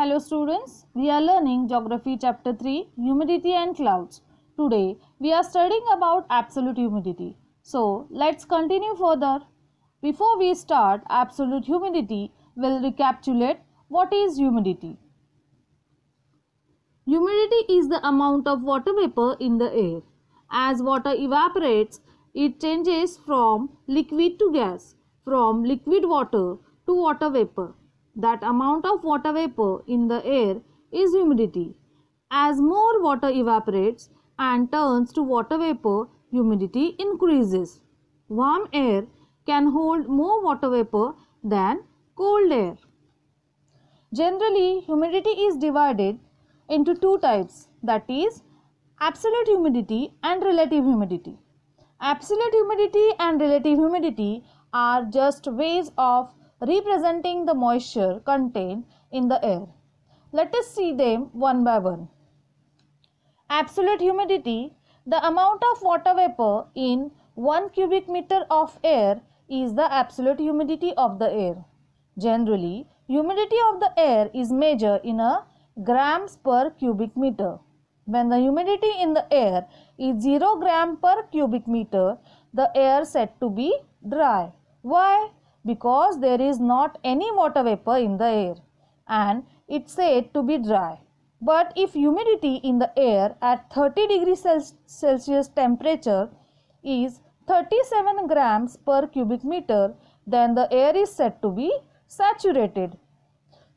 Hello students, we are learning Geography Chapter 3 Humidity and Clouds. Today we are studying about absolute humidity. So let's continue further. Before we start absolute humidity, we'll recapitulate what is humidity. Humidity is the amount of water vapor in the air. As water evaporates, it changes from liquid to gas, from liquid water to water vapor that amount of water vapor in the air is humidity. As more water evaporates and turns to water vapor, humidity increases. Warm air can hold more water vapor than cold air. Generally, humidity is divided into two types that is absolute humidity and relative humidity. Absolute humidity and relative humidity are just ways of representing the moisture contained in the air. Let us see them one by one. Absolute humidity The amount of water vapor in 1 cubic meter of air is the absolute humidity of the air. Generally, humidity of the air is measured in a grams per cubic meter. When the humidity in the air is 0 gram per cubic meter, the air said to be dry. Why? because there is not any water vapor in the air and it's said to be dry. But if humidity in the air at 30 degrees Celsius temperature is 37 grams per cubic meter, then the air is said to be saturated.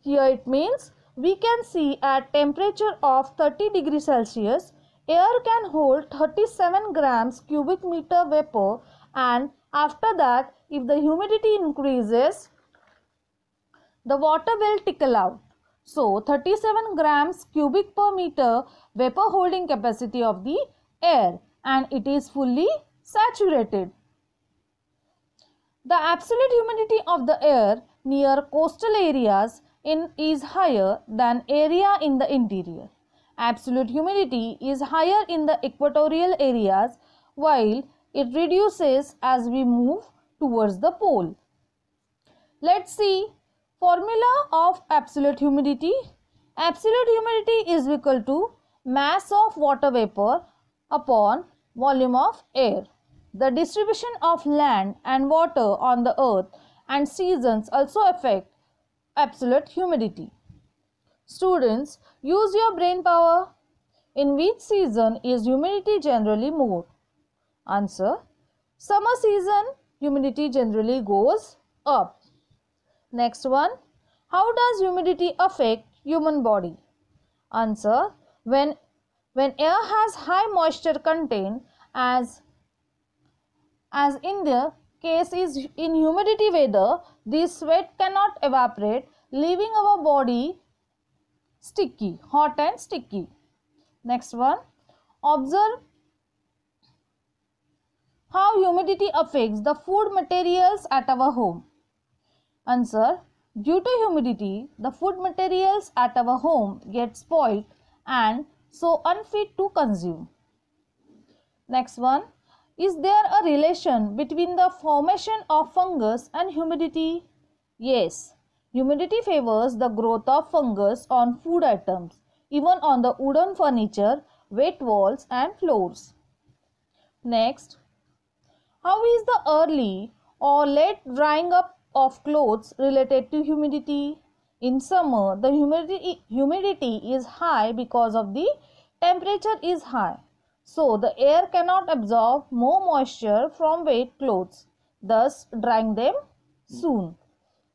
Here it means we can see at temperature of 30 degrees Celsius, air can hold 37 grams cubic meter vapor and after that if the humidity increases the water will trickle out so 37 grams cubic per meter vapor holding capacity of the air and it is fully saturated. The absolute humidity of the air near coastal areas in, is higher than area in the interior. Absolute humidity is higher in the equatorial areas while it reduces as we move towards the pole. Let's see formula of absolute humidity. Absolute humidity is equal to mass of water vapor upon volume of air. The distribution of land and water on the earth and seasons also affect absolute humidity. Students, use your brain power. In which season is humidity generally more? Answer. Summer season humidity generally goes up. Next one. How does humidity affect human body? Answer. When, when air has high moisture content as, as in the case is in humidity weather, the sweat cannot evaporate leaving our body sticky, hot and sticky. Next one. Observe humidity affects the food materials at our home? Answer. Due to humidity, the food materials at our home get spoiled and so unfit to consume. Next one. Is there a relation between the formation of fungus and humidity? Yes. Humidity favors the growth of fungus on food items, even on the wooden furniture, wet walls and floors. Next, how is the early or late drying up of clothes related to humidity? In summer, the humidity, humidity is high because of the temperature is high. So, the air cannot absorb more moisture from wet clothes, thus drying them soon.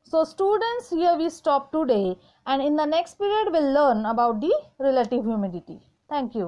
So, students, here we stop today and in the next period we'll learn about the relative humidity. Thank you.